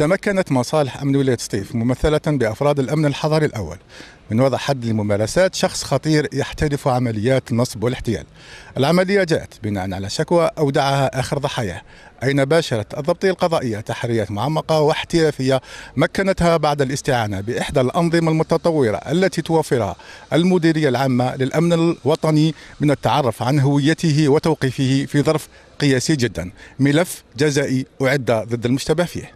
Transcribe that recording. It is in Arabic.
تمكنت مصالح أمن ولاية سطيف ممثلة بأفراد الأمن الحضري الأول من وضع حد لممارسات شخص خطير يحترف عمليات النصب والاحتيال العملية جاءت بناء على شكوى أودعها آخر ضحاياه أين باشرت الضبطية القضائية تحريات معمقة واحترافية مكنتها بعد الاستعانة بإحدى الأنظمة المتطورة التي توفرها المديرية العامة للأمن الوطني من التعرف عن هويته وتوقيفه في ظرف قياسي جدا ملف جزائي أعد ضد المشتبه فيه